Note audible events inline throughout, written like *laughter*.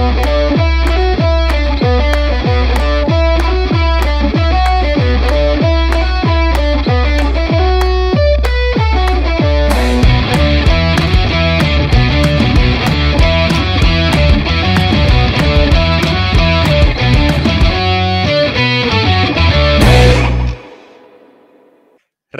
Thank you.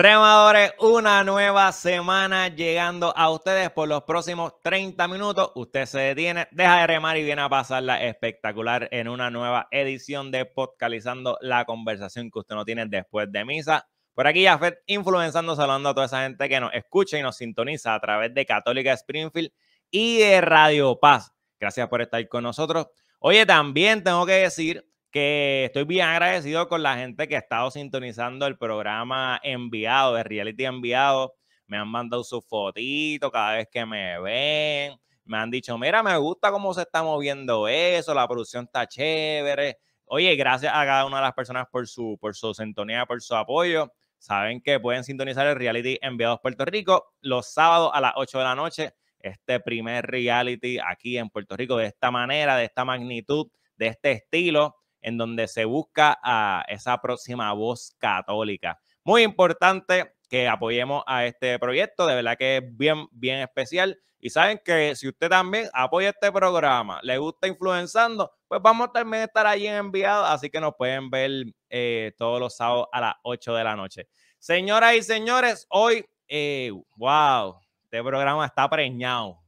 Remadores, una nueva semana llegando a ustedes por los próximos 30 minutos. Usted se detiene, deja de remar y viene a pasarla espectacular en una nueva edición de Podcalizando la conversación que usted no tiene después de misa. Por aquí Jafet influenciando, saludando a toda esa gente que nos escucha y nos sintoniza a través de Católica Springfield y de Radio Paz. Gracias por estar con nosotros. Oye, también tengo que decir que estoy bien agradecido con la gente que ha estado sintonizando el programa enviado, de reality enviado. Me han mandado sus fotitos cada vez que me ven. Me han dicho, mira, me gusta cómo se está moviendo eso, la producción está chévere. Oye, gracias a cada una de las personas por su, por su sintonía, por su apoyo. Saben que pueden sintonizar el reality enviados Puerto Rico los sábados a las 8 de la noche. Este primer reality aquí en Puerto Rico de esta manera, de esta magnitud, de este estilo en donde se busca a esa próxima voz católica. Muy importante que apoyemos a este proyecto, de verdad que es bien, bien especial. Y saben que si usted también apoya este programa, le gusta Influenzando. pues vamos a estar allí en enviado, así que nos pueden ver eh, todos los sábados a las 8 de la noche. Señoras y señores, hoy, eh, wow, este programa está preñado.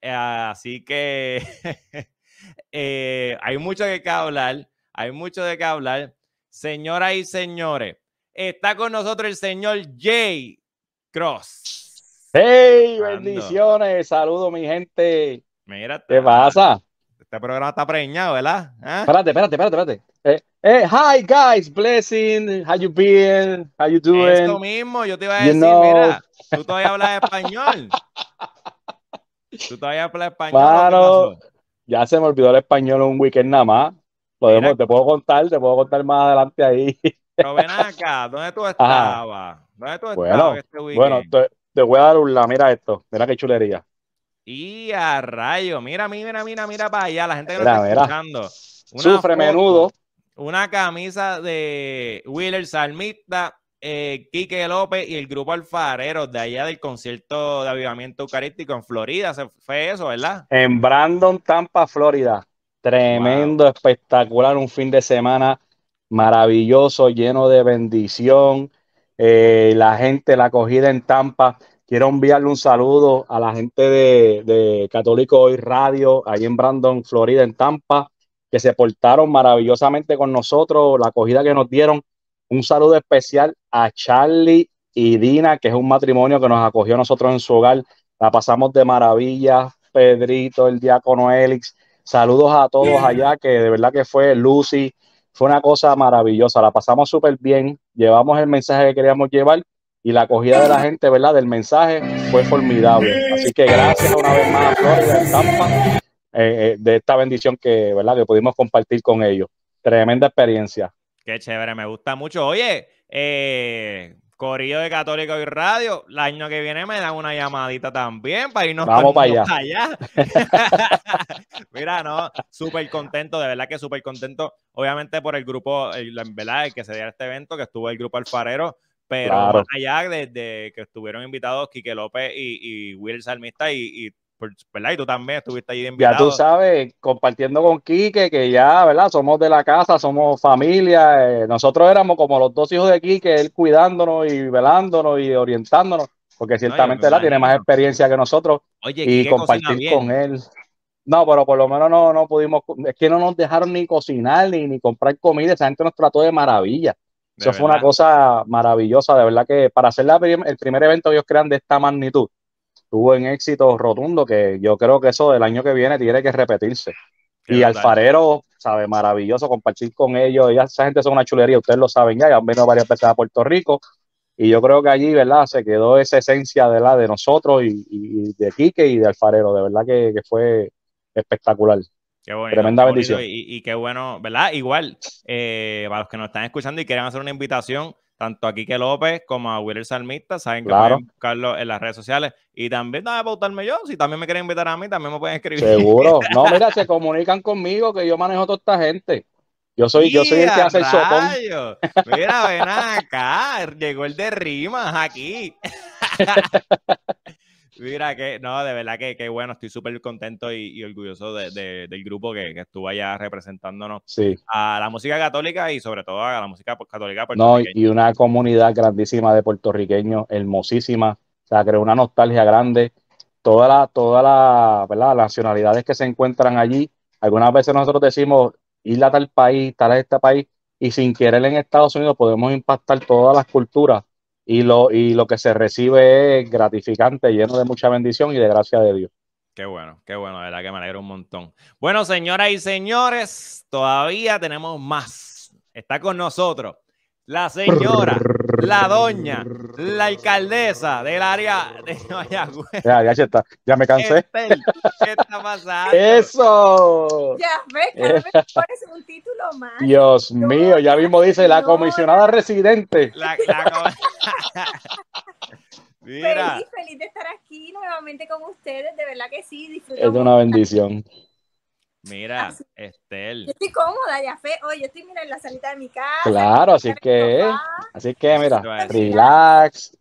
Eh, así que *laughs* hay mucho que hablar. Hay mucho de qué hablar. Señoras y señores, está con nosotros el señor Jay Cross. ¡Hey! Bendiciones. Saludos, mi gente. Mírate. ¿qué pasa? Este programa está preñado, ¿verdad? ¿Ah? Espérate, espérate, espérate, espérate. Eh, eh, hi guys, blessing, how you been, how you doing? Esto mismo, yo te iba a decir, mira, tú todavía hablas español. tú todavía hablas español. Claro. ya se me olvidó el español un weekend nada más te puedo contar, te puedo contar más adelante ahí. Pero ven acá, ¿dónde tú *laughs* estabas? ¿Dónde tú estabas este bueno, te, voy a dar un la, mira esto, mira qué chulería. Y a rayo, mira, mira, mira, mira para allá, la gente que lo está escuchando. Sufre menudo. Una camisa de Wheeler Salmista, eh, Quique López y el grupo Alfarero de allá del concierto de avivamiento eucarístico en Florida. Se fue eso, ¿verdad? En Brandon, Tampa, Florida. Tremendo, espectacular, un fin de semana maravilloso, lleno de bendición. Eh, la gente, la acogida en Tampa. Quiero enviarle un saludo a la gente de, de Católico Hoy Radio, allí en Brandon, Florida, en Tampa, que se portaron maravillosamente con nosotros, la acogida que nos dieron. Un saludo especial a Charlie y Dina, que es un matrimonio que nos acogió nosotros en su hogar. La pasamos de maravilla, Pedrito, el diácono Elix, Saludos a todos allá, que de verdad que fue Lucy, fue una cosa maravillosa, la pasamos súper bien, llevamos el mensaje que queríamos llevar y la acogida de la gente, ¿verdad? Del mensaje fue formidable. Así que gracias una vez más a eh, eh, de esta bendición que, ¿verdad? Que pudimos compartir con ellos. Tremenda experiencia. Qué chévere, me gusta mucho. Oye, eh, Corillo de Católico y Radio, el año que viene me dan una llamadita también para irnos Vamos para allá. *laughs* Mira, no, súper contento, de verdad que súper contento, obviamente por el grupo, en ¿verdad? El que se dio este evento, que estuvo el grupo Alfarero, pero allá desde que estuvieron invitados Quique López y, y Will Salmista y, y ¿verdad? Y tú también estuviste ahí enviando. Ya tú sabes, compartiendo con Quique, que ya, ¿verdad? Somos de la casa, somos familia. Eh, nosotros éramos como los dos hijos de Quique, él cuidándonos y velándonos y orientándonos, porque ciertamente, él Tiene más experiencia que nosotros. Oye, y compartir con él. No, pero por lo menos no, no pudimos, es que no nos dejaron ni cocinar ni, comprar comida, esa gente nos trató de maravilla. Eso fue una cosa maravillosa, de verdad que para hacer el primer evento ellos crean de esta magnitud, tuvo un éxito rotundo que yo creo que eso del año que viene tiene que repetirse. y Alfarero, sabe, maravilloso compartir con ellos. esa gente son una chulería, ustedes lo saben ya, ya han venido varias veces a Puerto Rico. Y yo creo que allí, ¿verdad? Se quedó esa esencia de la de nosotros y, de Quique y de Alfarero. De verdad que, fue espectacular. Qué bueno, Tremenda bendición. Y, qué bueno, ¿verdad? Igual, eh, para los que nos están escuchando y quieran hacer una invitación, tanto a Quique López como a Willer Salmista, saben que pueden buscarlo en las redes sociales. Y también nada, votarme yo, si también me quieren invitar a mí, también me pueden escribir. Seguro. *laughs* No, mira, se comunican conmigo que yo manejo toda esta gente. Yo soy, yo soy el que hace el sopón. Mira, ven acá, llegó el de rimas aquí. *laughs* Mira, que no, de verdad que, bueno, estoy súper contento y, orgulloso de, del grupo que, estuvo allá representándonos a la música católica y sobre todo a la música pues, católica No, y una comunidad grandísima de puertorriqueños, hermosísima, o sea, creó una nostalgia grande. Todas las toda la, nacionalidades que se encuentran allí, algunas veces nosotros decimos ir a tal país, tal a este país, y sin querer en Estados Unidos podemos impactar todas las culturas y lo, y lo que se recibe es gratificante, lleno de mucha bendición y de gracia de Dios. Qué bueno, qué bueno, de verdad que me alegro un montón. Bueno, señoras y señores, todavía tenemos más. Está con nosotros la señora, la doña, la alcaldesa del área de Mayagüez. Ya, ya, ya me cansé. Este ¿Qué está pasando? Eso. Ya, ves, me eh. parece un título más. Dios mío, ya mismo dice la comisionada residente. *laughs* *laughs* Feliz, feliz de estar aquí nuevamente con ustedes, de verdad que sí. Disfruto es una bendición. Mira, Estel. Yo estoy cómoda, ya fe. Oye, yo estoy mira, en la salita de mi casa. Claro, así que, así que mira, relax.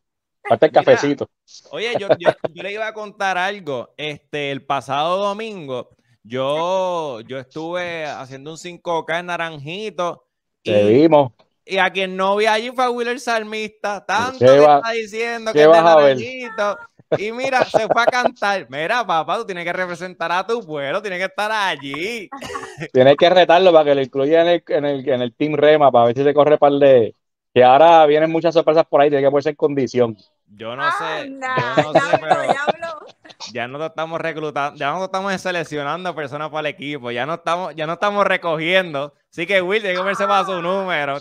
parte el cafecito. oye, yo, yo, le iba a contar algo. Este, el pasado domingo, yo, yo estuve haciendo un 5K en Naranjito. Te y, vimos. Y a quien no vi allí fue a Willer Salmista. Tanto que está diciendo que es de Naranjito. Y mira, se fue a cantar. Mira, papá, tú tienes que representar a tu pueblo, tienes que estar allí. Tienes que retarlo para que lo incluya en el, Team Rema, para ver si se corre para el de. Que ahora vienen muchas sorpresas por ahí, tiene que ponerse en condición. Yo no ah, sé. no ya no estamos reclutando, ya no estamos seleccionando personas para el equipo, ya no estamos, ya no estamos recogiendo. Así que Will tiene que ponerse para su número.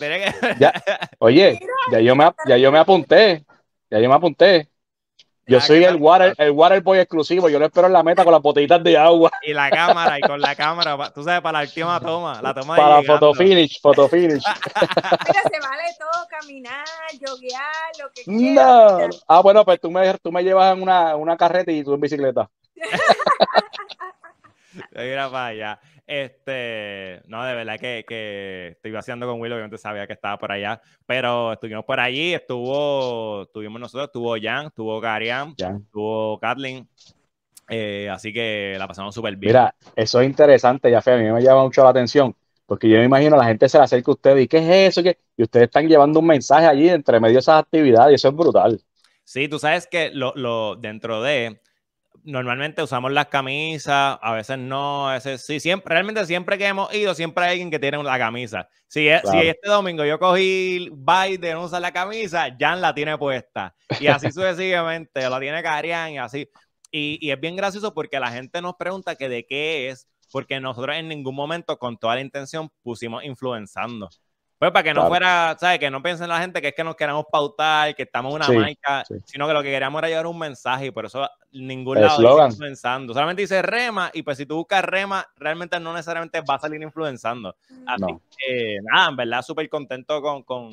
oye, yo, me, ya yo me apunté. Ya yo me apunté. Yo soy el water, el boy exclusivo. Yo lo espero en la meta con las botellitas de agua. Y la cámara, y con la cámara. Tú sabes, para la última toma. La toma para de foto finish, foto finish. Pero *laughs* se vale todo, caminar, joguear, lo que quieras. No. Ah, bueno, pues tú me, tú me llevas en una, una carreta y tú en bicicleta. *laughs* Mira para allá. Este, no, de verdad que, que estoy vaciando con Will, obviamente sabía que estaba por allá, pero estuvimos por allí, estuvo, estuvimos nosotros, estuvo Jan, estuvo Garian, estuvo Kathleen, eh, así que la pasamos súper bien. Mira, eso es interesante, ya fe a mí me llama mucho la atención, porque yo me imagino la gente se le acerca a ustedes y ¿qué es eso? ¿Qué? Y ustedes están llevando un mensaje allí entre medio de esas actividades y eso es brutal. Sí, tú sabes que lo dentro de normalmente usamos las camisas, a veces no, sí, siempre, realmente siempre que hemos ido, siempre hay alguien que tiene la camisa. Si, e, este domingo yo cogí Biden, usa la camisa, Jan la tiene puesta. Y así *laughs* sucesivamente, la tiene Karian y así. Y, y es bien gracioso porque la gente nos pregunta que de qué es, porque nosotros en ningún momento con toda la intención pusimos influenzando. Pues para que no fuera, ¿sabes? Que no piensen la gente que es que nos queramos pautar, que estamos una sí, sino que lo que queríamos era llevar un mensaje y por eso ningún El lado está influenciando. Solamente dice rema y pues si tú buscas rema, realmente no necesariamente va a salir influenciando. Así que nada, en verdad súper contento con, con,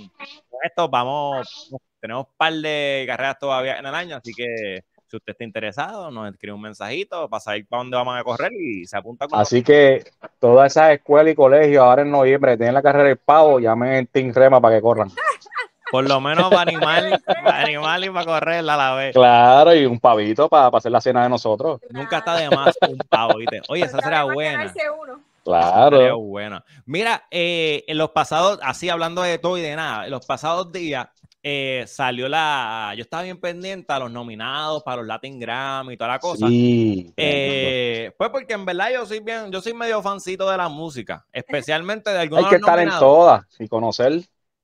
esto. Vamos, tenemos un par de carreras todavía en el año, así que usted está interesado, nos escribe un mensajito para saber para dónde vamos a correr y se apunta Así que todas esas escuelas y colegios ahora en noviembre tienen la carrera del pavo, llamen a Team Rema para que corran. *laughs* Por lo menos para animar, y para correrla a la vez. Claro, y un pavito para, pasar hacer la cena de nosotros. Nunca está de más un pavo, Oye, esa será buena. Claro. bueno. Mira, eh, en los pasados, así hablando de todo y de nada, en los pasados días eh, salió la. Yo estaba bien pendiente a los nominados para los Latin Grammy y toda la cosa. Eh, pues porque en verdad yo soy bien, yo soy medio fancito de la música, especialmente de algunos. Hay que estar en todas y conocer.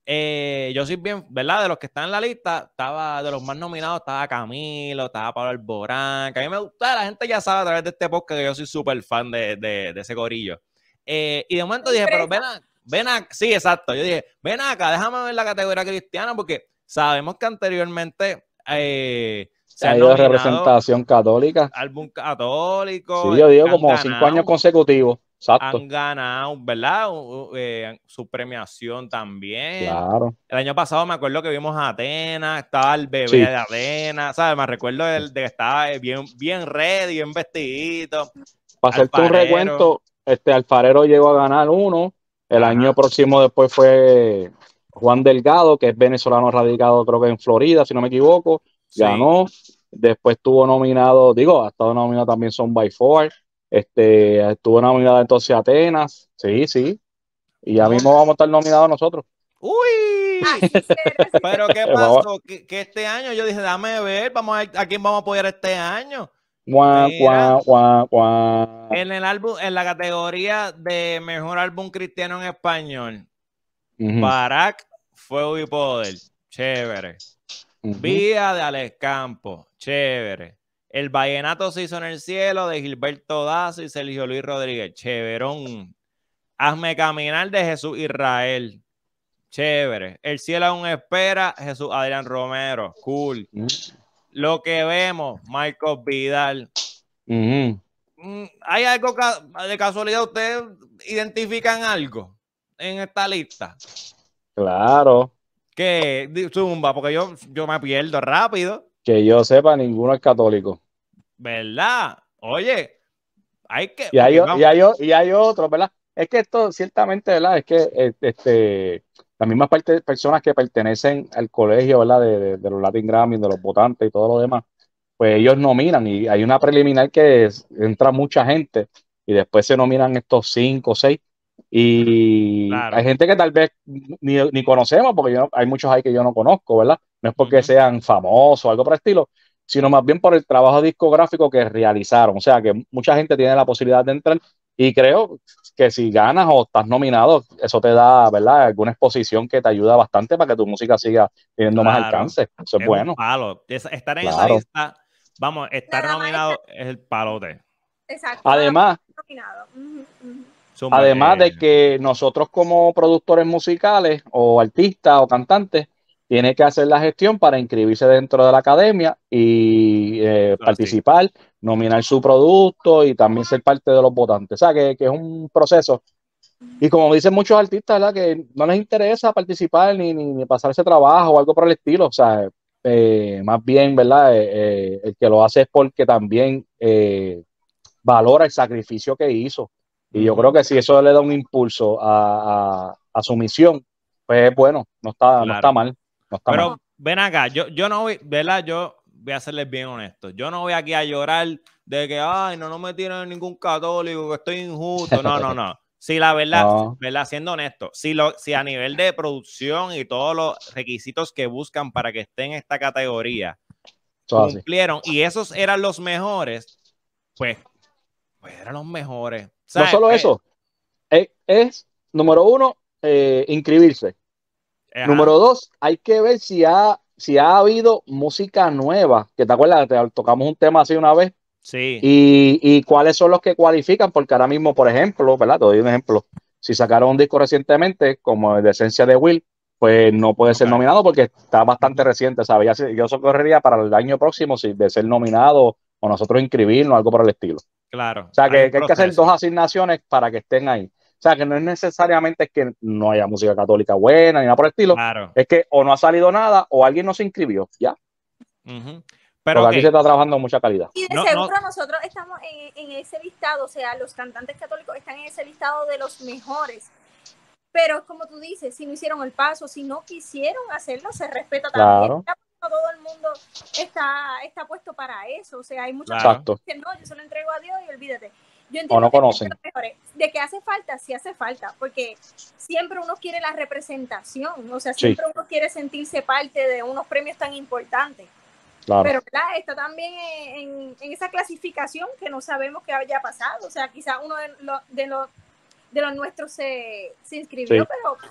Eh, yo soy bien, ¿verdad? De los que están en la lista, estaba de los más nominados, estaba Camilo, estaba Pablo Alborán, que a mí me gusta, la gente ya sabe a través de este podcast que yo soy súper fan de, ese gorillo. y de momento dije, pero ven, a, ven a, sí, exacto, yo dije, ven acá, déjame ver la categoría cristiana porque Sabemos que anteriormente eh, se ha ido representación católica. Álbum católico. Sí, yo digo como cinco años consecutivos. Exacto. Han ganado, ¿verdad? Eh, su premiación también. Claro. El año pasado me acuerdo que vimos a Atenas, estaba el bebé de Atenas, ¿sabes? Me recuerdo de, de, que estaba eh, bien, bien ready, bien vestidito. Para hacerte un recuento, este Alfarero llegó a ganar uno. El año próximo después fue Juan Delgado, que es venezolano radicado creo que en Florida, si no me equivoco, ganó. Después estuvo nominado, digo, ha estado nominado también Son by Four. Este, estuvo nominado entonces Atenas. Sí, sí. Y ya mismo vamos a estar nominados nosotros. ¡Uy! *laughs* Pero ¿qué pasó? Que, este año yo dije, dame ver, vamos a, ver a quién vamos a apoyar este año. en el álbum, en la categoría de mejor álbum cristiano en español, Barack, Fuego y Poder, chévere. Vía de Alex Campos, chévere. El Vallenato se hizo en el cielo de Gilberto Daza y Sergio Luis Rodríguez, chéverón. Hazme caminar de Jesús Israel, chévere. El cielo aún espera, Jesús Adrián Romero, cool. Lo que vemos, Marcos Vidal. Mm, ¿Hay algo de casualidad? ¿Ustedes identifican algo? en esta lista? Claro. Que zumba, porque yo, yo me pierdo rápido. Que yo sepa, ninguno es católico. ¿Verdad? Oye, hay que. Y hay, y hay, otros, ¿verdad? Es que esto, ciertamente, ¿verdad? Es que este, las mismas parte, personas que pertenecen al colegio, ¿verdad? De, los Latin Grammy, de los votantes y todo lo demás, pues ellos nominan y hay una preliminar que entra mucha gente y después se nominan estos cinco o seis y hay gente que tal vez ni, ni conocemos, porque hay muchos ahí que yo no conozco, ¿verdad? No es porque sean famosos o algo por el estilo, sino más bien por el trabajo discográfico que realizaron. O sea, que mucha gente tiene la posibilidad de entrar y creo que si ganas o estás nominado, eso te da, ¿verdad? Alguna exposición que te ayuda bastante para que tu música siga teniendo más alcance. Eso es, bueno. Palo. Estar en esa lista, vamos, estar nominado es el palote. Exacto. Además, Además de que nosotros como productores musicales o artistas o cantantes, tiene que hacer la gestión para inscribirse dentro de la academia y eh, participar, nominar su producto y también ser parte de los votantes. O sea, que, es un proceso. Y como dicen muchos artistas, ¿verdad? Que no les interesa participar ni, ni, pasar ese trabajo o algo por el estilo. O sea, eh, más bien, ¿verdad? Eh, el que lo hace es porque también valora el sacrificio que hizo y yo creo que si eso le da un impulso a, su misión, pues bueno, no está, mal. Pero ven acá, yo, yo no voy, ¿verdad? Yo voy a serles bien honesto. Yo no voy aquí a llorar de que, ay, no, no me tiran ningún católico, que estoy injusto. No, no, no. *laughs* Si la verdad, ¿verdad? Siendo honesto, si, lo, si a nivel de producción y todos los requisitos que buscan para que estén en esta categoría, cumplieron y esos eran los mejores, pues pues eran los mejores. No solo eh, eso, es, número uno, eh, inscribirse. Número dos, hay que ver si ha, si ha habido música nueva, que te acuerdas, tocamos un tema así una vez. Sí. Y, cuáles son los que cualifican, porque ahora mismo, por ejemplo, ¿verdad? Te doy un ejemplo. Si sacaron un disco recientemente, como el de Esencia de Will, pues no puede ser nominado porque está bastante reciente, ¿sabes? Ya, yo socorrería para el año próximo si de ser nominado o nosotros inscribirnos, algo por el estilo. Claro. O sea, que hay, que, hacer dos asignaciones para que estén ahí. O sea, que no es necesariamente que no haya música católica buena ni nada por el estilo. Claro. Es que o no ha salido nada o alguien no se inscribió, ¿ya? Pero aquí se está trabajando mucha calidad. Y de seguro nosotros estamos en, ese listado, o sea, los cantantes católicos están en ese listado de los mejores. Pero como tú dices, si no hicieron el paso, si no quisieron hacerlo, se respeta también. claro todo el mundo está, está puesto para eso. O sea, hay muchos que no, yo se lo entrego a Dios y olvídate. Yo entiendo o no conocen. de que hace falta, si hace falta, porque siempre uno quiere la representación, o sea, siempre uno quiere sentirse parte de unos premios tan importantes. Claro. Pero está también en, en, esa clasificación que no sabemos qué haya pasado. O sea, quizás uno de, los de, de los nuestros se, se inscribió,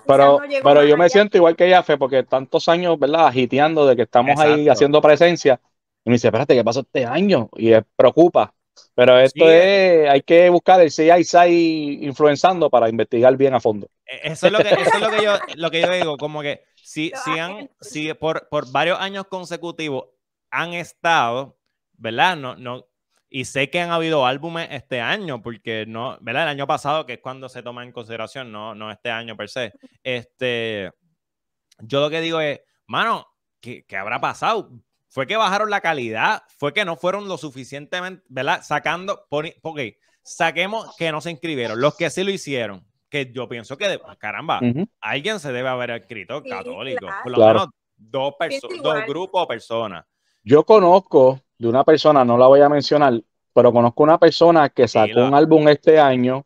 pero, pero, yo me siento igual que fe porque tantos años, ¿verdad? Agiteando de que estamos ahí haciendo presencia. Y me dice, espérate, ¿qué pasó este año? Y es, preocupa. Pero esto eh, es, hay que buscar el CIA y SAI influenciando para investigar bien a fondo. Eh, eso es lo que, eso es lo que, yo, lo que yo digo, como que si, si han, si por, por varios años consecutivos han estado, ¿verdad? No, no, y sé que han habido álbumes este año, porque no, ¿verdad? El año pasado, que es cuando se toma en consideración, no, no este año per se. Este, yo lo que digo es, mano, ¿qué, habrá pasado? ¿Fue que bajaron la calidad? ¿Fue que no fueron lo suficientemente, ¿verdad? Sacando, porque saquemos que no se inscribieron, los que sí lo hicieron, que yo pienso que, pues, caramba, alguien se debe haber escrito católico, por lo menos dos, dos grupos o personas. Yo conozco de una persona, no la voy a mencionar, pero conozco una persona que sacó un álbum este año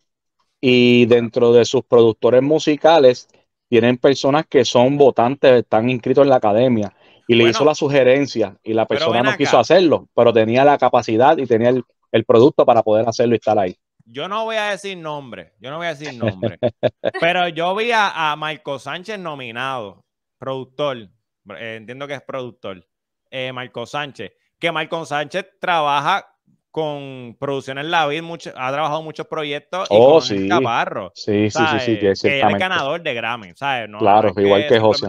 y dentro de sus productores musicales tienen personas que son votantes, están inscritos en la academia y le hizo la sugerencia y la persona no quiso hacerlo, pero tenía la capacidad y tenía el, producto para poder hacerlo y estar ahí. Yo no voy a decir nombre, yo no voy a decir nombre, *laughs* pero yo vi a, Marco Sánchez nominado, productor, entiendo que es productor, eh, Marco Sánchez que Malcolm Sánchez trabaja con Producciones La mucho, ha trabajado muchos proyectos y oh, con sí. Chaparro Sí, sí, sí, sí, que, ganador de Grammy, ¿sabes? claro, igual que, José.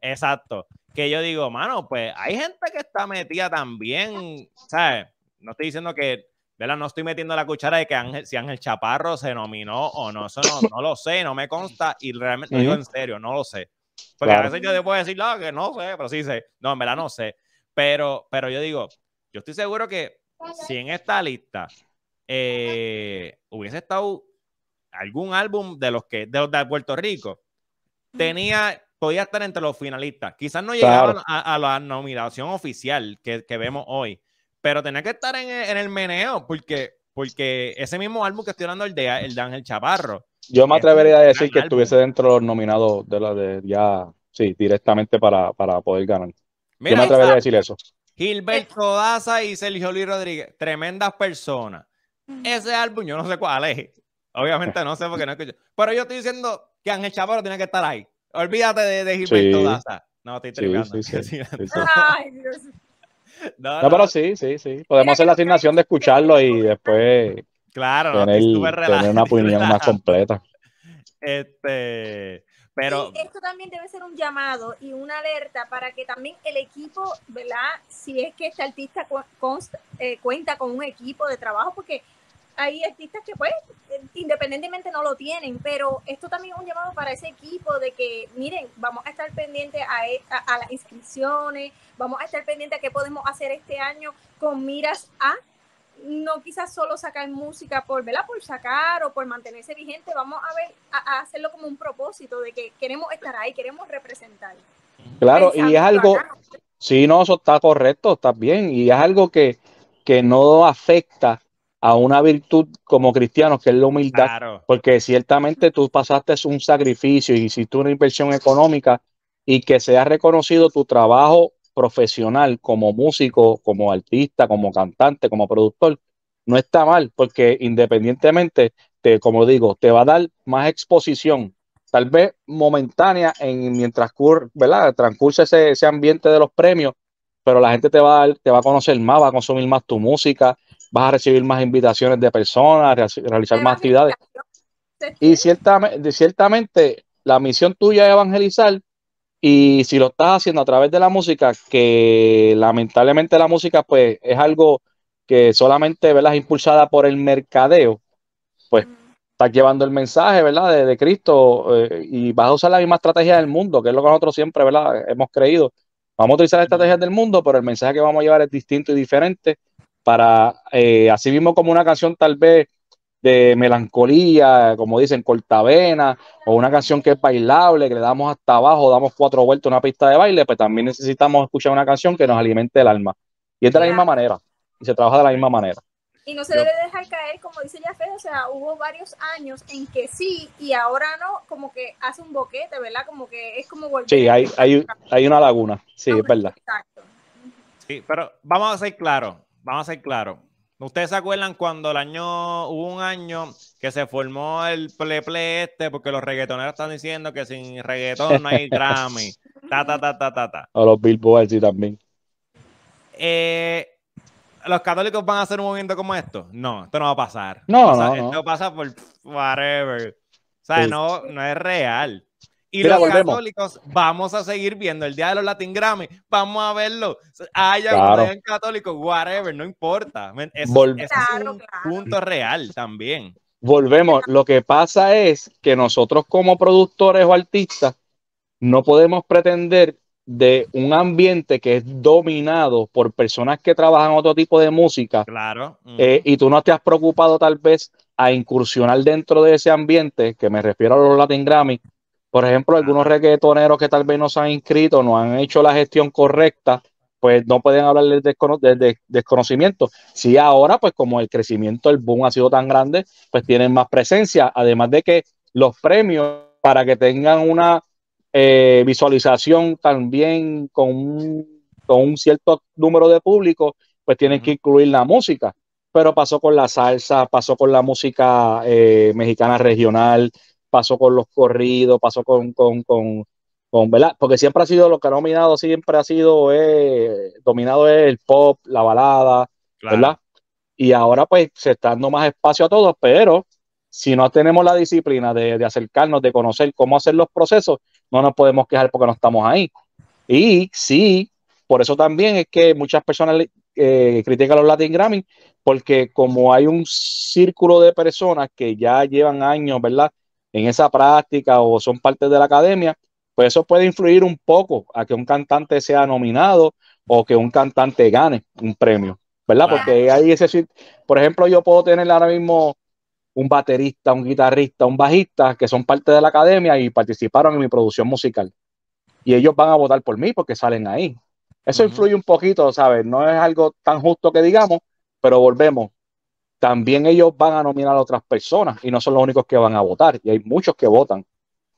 Exacto. Que yo digo, mano, pues hay gente que está metida también, ¿sabes? No estoy diciendo que, ¿verdad? No estoy metiendo la cuchara de que Ángel, si Ángel Chaparro se nominó o no, eso no, lo sé, no me consta y realmente, digo en serio, no lo sé. Porque a veces yo te puedo decir, no, que no sé, pero sí sé. No, en verdad no sé. Pero, pero yo digo, yo estoy seguro que si en esta lista eh, hubiese estado algún álbum de los que de Puerto Rico, tenía, podía estar entre los finalistas. Quizás no llegaron a, la nominación oficial que, vemos hoy, pero tenía que estar en, el meneo, porque, porque ese mismo álbum que estoy hablando, el de, el Ángel Chaparro. Yo me atrevería a decir que estuviese dentro de los nominados de la de ya, sí, directamente para poder ganar. Mira, Yo me a decir eso. Gilberto eh. Daza y Sergio Luis Rodríguez, tremendas personas. Mm. Ese álbum yo no sé cuál es. Obviamente no sé por qué no escucho. Pero yo estoy diciendo que Ángel Chaparro tiene que estar ahí. Olvídate de, Gilberto Daza. No, estoy No, pero sí, sí, sí. Podemos hacer la asignación de escucharlo y después claro, no, tener una opinión más *laughs* completa. Este, esto también debe ser un llamado y una alerta para que también el equipo, ¿verdad? Si es que este artista eh, cuenta con un equipo de trabajo, porque hay artistas que pues independientemente no lo tienen, pero esto también es un llamado para ese equipo de que, miren, vamos a estar pendientes a e, las inscripciones, vamos a estar pendientes a qué podemos hacer este año con miras a no quizás solo sacar música por, ¿verdad? por sacar o por mantenerse vigente, vamos a ver, a, hacerlo como un propósito de que queremos estar ahí, queremos representar. Claro, y es algo, si sí, no, eso está correcto, está bien, y es algo que, no afecta a una virtud como cristiano, que es la humildad, porque ciertamente tú pasaste un sacrificio y hiciste una inversión económica y que sea reconocido tu trabajo profesional como músico, como artista, como cantante, como productor, no está mal, porque independientemente, te, como digo, te va a dar más exposición, tal vez momentánea, en, mientras cur, transcurse ese, ambiente de los premios, pero la gente te va, a te va a conocer más, va a consumir más tu música, vas a recibir más invitaciones de personas, realizar más actividades. Y ciertamente, ciertamente la misión tuya es evangelizar, y si lo estás haciendo a través de la música, que lamentablemente la música pues es algo que solamente es impulsada por el mercadeo, pues estás llevando el mensaje ¿verdad? De, Cristo eh, y vas a usar la misma estrategia del mundo, que es lo que nosotros siempre ¿verdad? hemos creído. Vamos a utilizar las estrategias del mundo, pero el mensaje que vamos a llevar es distinto y diferente para, eh, así mismo como una canción tal vez de melancolía, como dicen, cortavena, o una canción que es bailable, que le damos hasta abajo, damos cuatro vueltas a una pista de baile, pues también necesitamos escuchar una canción que nos alimente el alma. Y es de la misma manera, y se trabaja de la misma manera. Y no se debe dejar caer, como dice Jafé, o sea, hubo varios años en que sí y ahora no, como que hace un boquete, ¿verdad? Como que es como volver. Sí, hay, hay, hay una laguna, sí, es ah, verdad. Exacto. Sí, pero vamos a ser claros, vamos a ser claros ¿Ustedes se acuerdan cuando el año, hubo un año que se formó el pleple este porque los reggaetoneros están diciendo que sin reggaetón no hay drama. *laughs* O los Billboard sí también. Eh, ¿Los católicos van a hacer un movimiento como esto? No, esto no va a pasar. No, no, no. Esto pasa por whatever. O sea, no, no es real. Y los católicos vamos a seguir viendo el día de los Latin Grammy, vamos a verlo. Haya claro. un católico, whatever, no importa. es un punto real también. Volvemos. Lo que pasa es que nosotros, como productores o artistas, no podemos pretender de un ambiente que es dominado por personas que trabajan otro tipo de música. Claro. Eh, y tú no te has preocupado tal vez a incursionar dentro de ese ambiente, que me refiero a los Latin Grammy, por ejemplo, algunos reggaetoneros que tal vez no se han inscrito, no han hecho la gestión correcta, pues no pueden hablar del, desconocimiento. Si ahora, pues como el crecimiento, el boom ha sido tan grande, pues tienen más presencia, además de que los premios para que tengan una eh, visualización también con un, cierto número de público, pues tienen que incluir la música. Pero pasó con la salsa, pasó con la música eh, mexicana regional, pasó con los corridos, pasó con, con, con, con ¿verdad? Porque siempre ha sido lo que ha dominado, siempre ha sido, eh, dominado es el pop, la balada, ¿verdad? Y ahora pues se está dando más espacio a todos, pero si no tenemos la disciplina de, acercarnos, de conocer cómo hacer los procesos, no nos podemos quejar porque no estamos ahí. Y sí, por eso también es que muchas personas eh, critican los Latin Grammy, porque como hay un círculo de personas que ya llevan años, ¿verdad? en esa práctica o son parte de la academia, pues eso puede influir un poco a que un cantante sea nominado o que un cantante gane un premio, ¿verdad? Porque ahí ese, por ejemplo, yo puedo tener ahora mismo un baterista, un guitarrista, un bajista que son parte de la academia y participaron en mi producción musical. Y ellos van a votar por mí porque salen ahí. Eso influye un poquito, ¿sabes? No es algo tan justo que digamos, pero volvemos también ellos van a nominar a otras personas y no son los únicos que van a votar. Y hay muchos que votan,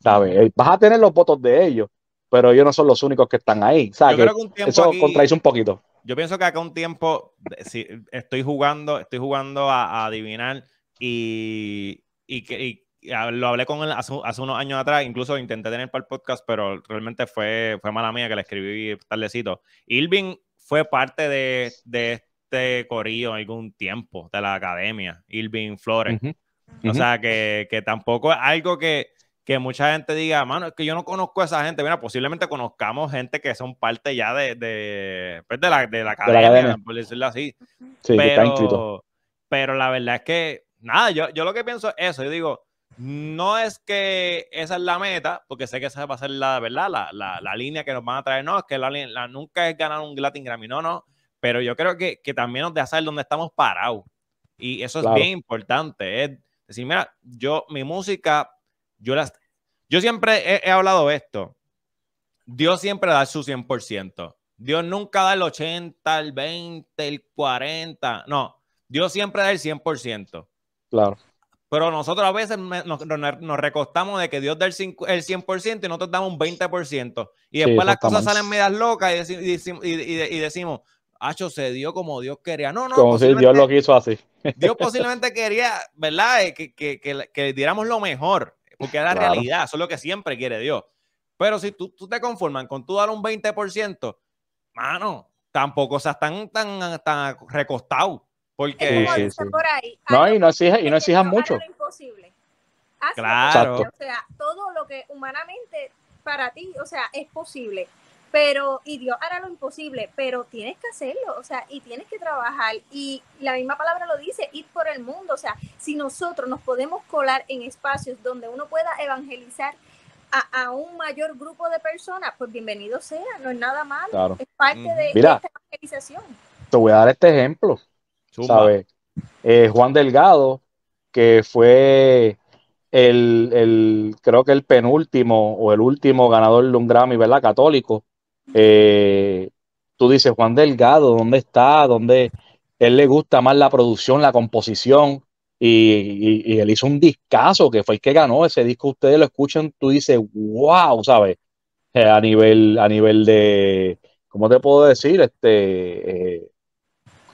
¿sabes? Vas a tener los votos de ellos, pero ellos no son los únicos que están ahí. Yo creo que un Eso un poquito. Yo pienso que acá un tiempo, estoy jugando, estoy jugando a, adivinar y, lo hablé con él hace, unos años atrás, incluso intenté tener para el podcast, pero realmente fue, mala mía que le escribí tardecito. Irving fue parte de, de este corillo algún tiempo de la academia, Irving Flores. O sea, que, que tampoco es algo que, que mucha gente diga, mano, es que yo no conozco a esa gente. Mira, posiblemente conozcamos gente que son parte ya de, de, pues, de, la, de la, academia, por decirlo así. Sí, pero, pero la verdad es que, nada, yo, yo lo que pienso es eso. Yo digo, no es que esa es la meta, porque sé que esa va a ser la verdad, la, la, la línea que nos van a traer. No, es que la, nunca es ganar un Latin Grammy, no, no pero yo creo que, que también nos deja saber dónde estamos parados. Y eso es bien importante. Es decir, mira, yo, mi música, yo las. Yo siempre he, hablado esto. Dios siempre da su 100%. Dios nunca da el 80, el 20, el 40. No, Dios siempre da el 100%. Claro. Pero nosotros a veces nos, nos recostamos de que Dios da el, el 100% y nosotros damos un 20%. Y después las cosas salen medias locas y decimos, Hacho se dio como Dios quería. No, no. Como si Dios lo quiso así. *laughs* Dios posiblemente quería, ¿verdad? Eh, que, que, que, que diéramos lo mejor, porque es la realidad, eso es lo que siempre quiere Dios. Pero si tú, tú te conforman con tú dar un 20%, mano, tampoco o seas tan, tan, tan recostado. Porque Por ahí, no, y no exijas, no mucho. imposible. claro. o sea, todo lo que humanamente para ti, o sea, es posible pero, y Dios hará lo imposible, pero tienes que hacerlo, o sea, y tienes que trabajar, y la misma palabra lo dice, ir por el mundo, o sea, si nosotros nos podemos colar en espacios donde uno pueda evangelizar a, un mayor grupo de personas, pues bienvenido sea, no es nada malo, es parte de, esta evangelización. Te voy a dar este ejemplo, ¿sabes? Eh, Juan Delgado, que fue el, el, creo que el penúltimo o el último ganador de un Grammy, ¿verdad? Católico. Eh, tú dices, Juan Delgado, ¿dónde está? ¿Dónde? Él le gusta más la producción, la composición. Y, él hizo un discazo que fue el que ganó ese disco. Ustedes lo escuchan, tú dices, wow, ¿sabes? Eh, a, nivel, a nivel de, ¿cómo te puedo decir? Este, eh,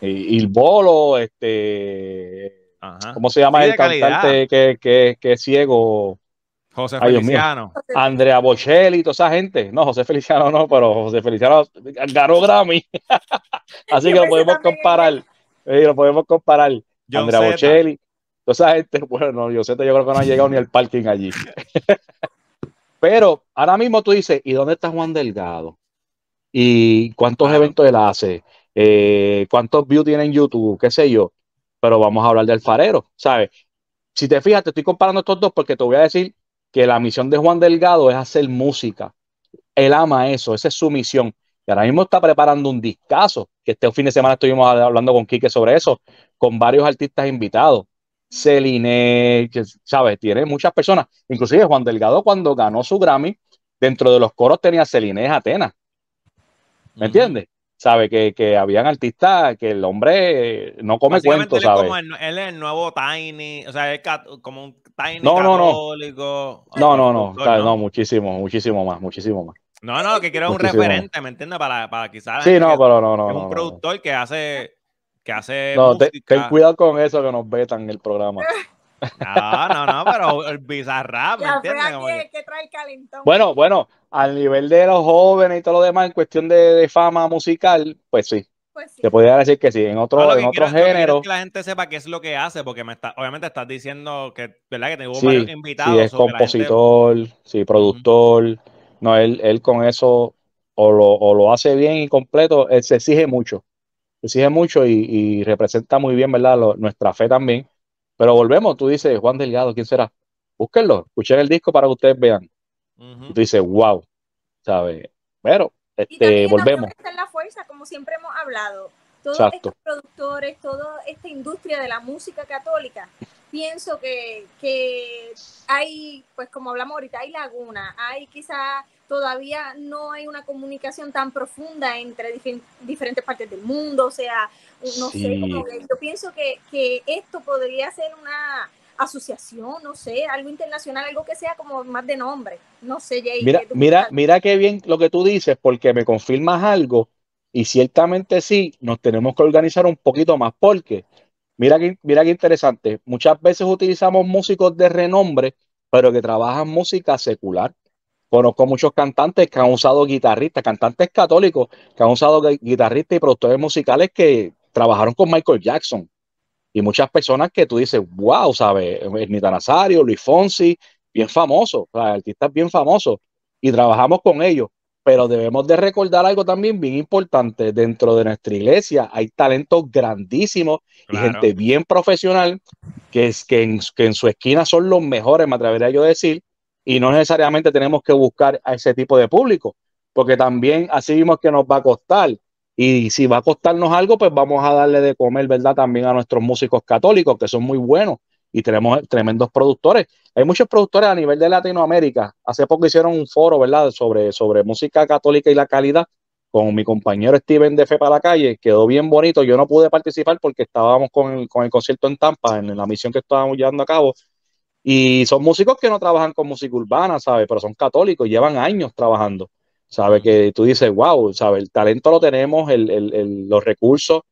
el bolo, este, ¿cómo se llama el cantante que, que, que, es ciego? José Feliciano. Andrea Bocelli, toda esa gente. No, José Feliciano no, pero José Feliciano ganó Grammy. *laughs* Así que lo podemos comparar. lo podemos comparar. Andrea Bocelli. Toda esa gente, *laughs* bueno, yo, creo que no ha llegado ni al parking allí. *laughs* pero ahora mismo tú dices, ¿y dónde está Juan Delgado? ¿Y cuántos eventos él hace? Eh, ¿Cuántos views tiene en YouTube? ¿Qué sé yo? Pero vamos a hablar del farero, ¿sabes? Si te fijas, te estoy comparando estos dos porque te voy a decir que la misión de Juan Delgado es hacer música. Él ama eso, esa es su misión. Y ahora mismo está preparando un discazo, que este fin de semana estuvimos hablando con Quique sobre eso, con varios artistas invitados. Celine, ¿sabes? Tiene muchas personas. Inclusive Juan Delgado cuando ganó su Grammy, dentro de los coros tenía Celine Atenas. ¿Me entiendes? sabe que, que habían artistas que el hombre eh, no come cuentos, ¿sabes? él es el nuevo Tiny, o sea, es como un Tiny católico. No, no, no, no, eh, no, no, muchísimo, muchísimo más, muchísimo más. No, no, que quiero un referente, ¿me entiendes? Para, para quizás. Sí, no, pero no, no. Es un productor que hace. Que hace no, ten cuidado con eso que nos vetan el programa. *laughs* No, no, no, pero el bizarrap, calentón. Bueno, bueno, al nivel de los jóvenes y todo lo demás, en cuestión de, fama musical, pues sí. Pues Te podría decir que sí, en otro, no, en otro género. Que, la gente sepa qué es lo que hace, porque me está, obviamente estás diciendo que, ¿verdad? Que invitados. Sí, es compositor, sí, productor. No, él, él con eso o lo, hace bien y completo, él se exige mucho. Se exige mucho y, representa muy bien, ¿verdad? nuestra fe también pero volvemos, tú dices, Juan Delgado, ¿quién será? Búsquenlo, escuchen el disco para que ustedes vean. dice Y tú dices, wow, ¿sabes? Pero, este, volvemos. es la fuerza, como siempre hemos hablado. Todos estos productores, toda esta industria de la música católica, pienso que, que hay, pues como hablamos ahorita, hay laguna, hay quizás todavía no hay una comunicación tan profunda entre diferentes partes del mundo, o sea, no sé, yo pienso que, esto podría ser una asociación, no sé, algo internacional, algo que sea como más de nombre, no sé, Jay. Mira, mira, mira qué bien lo que tú dices, porque me confirmas algo y ciertamente sí, nos tenemos que organizar un poquito más, porque mira que, mira qué interesante, muchas veces utilizamos músicos de renombre, pero que trabajan música secular Conozco muchos cantantes que han usado guitarristas, cantantes católicos que han usado guitarristas y productores musicales que trabajaron con Michael Jackson. Y muchas personas que tú dices, wow, ¿sabes? Ernita Nazario, Luis Fonsi, bien famoso, artistas bien famosos. Y trabajamos con ellos. Pero debemos de recordar algo también bien importante. Dentro de nuestra iglesia hay talentos grandísimos y gente bien profesional que, es, que en, que en su esquina son los mejores, me atrevería yo a decir y no necesariamente tenemos que buscar a ese tipo de público, porque también así vimos que nos va a costar. Y si va a costarnos algo, pues vamos a darle de comer, ¿verdad? También a nuestros músicos católicos, que son muy buenos y tenemos tremendos productores. Hay muchos productores a nivel de Latinoamérica. Hace poco hicieron un foro, ¿verdad?, sobre, sobre música católica y la calidad con mi compañero Steven de Fe para la calle. Quedó bien bonito. Yo no pude participar porque estábamos con con el concierto en Tampa, en la misión que estábamos llevando a cabo y son músicos que no trabajan con música urbana, ¿sabes? Pero son católicos, llevan años trabajando, ¿sabes? Que tú dices, wow, ¿sabes? El talento lo tenemos, el, los recursos,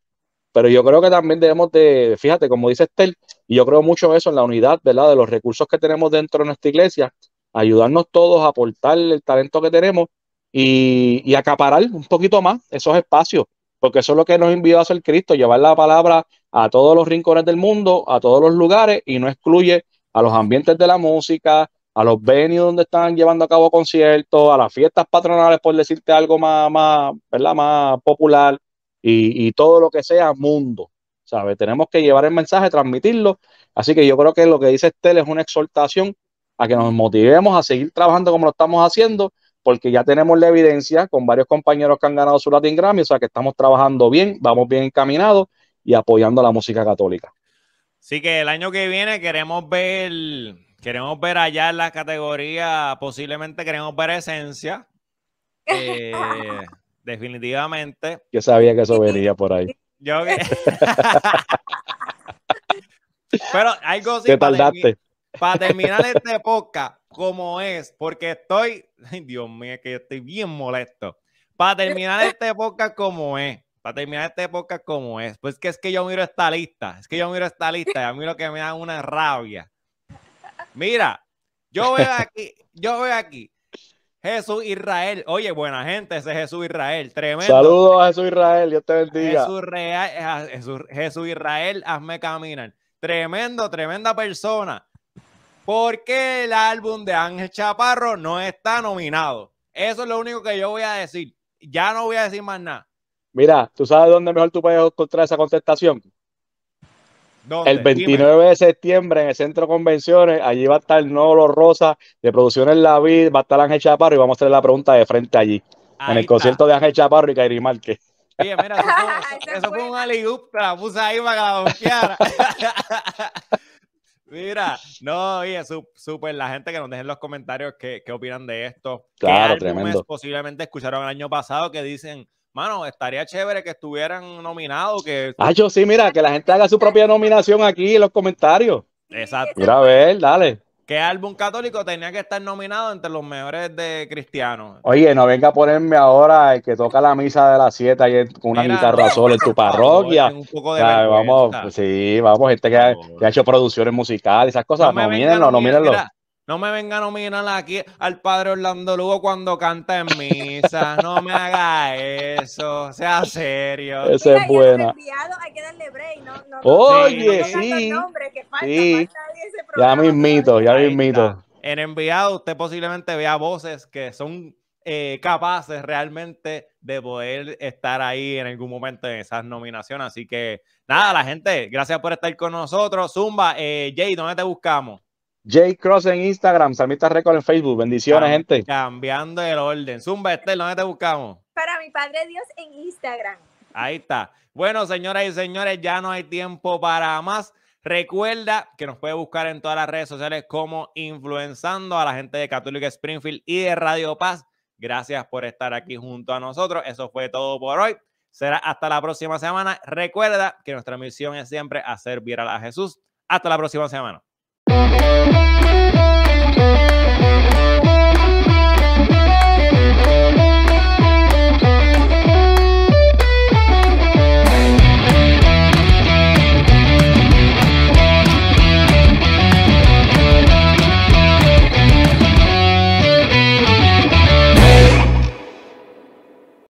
pero yo creo que también debemos de, fíjate, como dice Estel, y yo creo mucho eso en la unidad, ¿verdad? De los recursos que tenemos dentro de nuestra iglesia, ayudarnos todos a aportar el talento que tenemos y, y acaparar un poquito más esos espacios, porque eso es lo que nos envió a hacer Cristo, llevar la palabra a todos los rincones del mundo, a todos los lugares, y no excluye a los ambientes de la música, a los venues donde están llevando a cabo conciertos, a las fiestas patronales, por decirte algo más, más, más popular, y, todo lo que sea mundo. ¿sabe? Tenemos que llevar el mensaje, transmitirlo. Así que yo creo que lo que dice Estel es una exhortación a que nos motivemos a seguir trabajando como lo estamos haciendo, porque ya tenemos la evidencia con varios compañeros que han ganado su Latin Grammy, o sea que estamos trabajando bien, vamos bien encaminados y apoyando a la música católica. Así que el año que viene queremos ver, queremos ver allá en la categoría, posiblemente queremos ver esencia. *laughs* Eh, definitivamente. Yo sabía que eso venía por ahí. *laughs* Pero algo sí. Para, terminar esta época como es, porque estoy. *laughs* Dios mío, que estoy bien molesto. Para terminar esta época como es para terminar esta época como es. Pues que es que yo miro esta lista, es que yo miro esta lista y a mí lo que me da una rabia. Mira, yo veo *laughs* aquí, yo veo aquí, Jesús Israel. Oye, buena gente, ese Jesús Israel. Tremendo. Saludos a Jesús Israel, Dios te bendiga. Eh, Jesús, Jesús, Israel, hazme caminar. Tremendo, tremenda persona. ¿Por qué el álbum de Ángel Chaparro no está nominado? Eso es lo único que yo voy a decir. Ya no voy a decir más nada. Mira, ¿tú sabes dónde mejor tú puedes encontrar esa contestación? No. El 29 de septiembre en el Centro Convenciones, allí va a estar Nolo Rosa de Producciones La Vida. va a estar Ángel Chaparro y vamos a hacer la pregunta de frente allí, en el concierto de Ángel Chaparro y Kairi Márquez. Oye, mira, eso, fue, *laughs* un la puse ahí para que *laughs* mira, no, oye, súper, la gente que nos dejen los comentarios qué, opinan de esto. Claro, tremendo. posiblemente escucharon el año pasado que dicen, mano, estaría chévere que estuvieran nominados. Que... Ah, yo sí, mira, que la gente haga su propia nominación aquí en los comentarios. Exacto. Mira, a ver, dale. ¿Qué álbum católico tenía que estar nominado entre los mejores de cristianos? Oye, no venga a ponerme ahora el que toca la misa de las siete ahí con una guitarra sola en tu parroquia. vamos, sí, vamos, gente que ha, hecho producciones musicales, esas cosas. No nomínenlo, nomínenlo. No me venga a nominar aquí al padre Orlando Lugo cuando canta en misa. No me haga eso. Sea serio. Eso es bueno. Enviado, hay que darle Oye, sí. ya mismito, ya mismito. En enviado, usted posiblemente vea voces que son eh, capaces realmente de poder estar ahí en algún momento en esas nominaciones. Así que nada, la gente, gracias por estar con nosotros. Zumba, eh, Jay, ¿dónde te buscamos? Jay Cross en Instagram, Samita Record en Facebook. Bendiciones, gente. Cambiando el orden. Zumba, Estel, ¿dónde te buscamos? Para mi Padre Dios en Instagram. Ahí está. Bueno, señoras y señores, ya no hay tiempo para más. Recuerda que nos puede buscar en todas las redes sociales como Influenzando a la gente de Católica Springfield y de Radio Paz. Gracias por estar aquí junto a nosotros. Eso fue todo por hoy. Será hasta la próxima semana. Recuerda que nuestra misión es siempre hacer viral a Jesús. Hasta la próxima semana. Música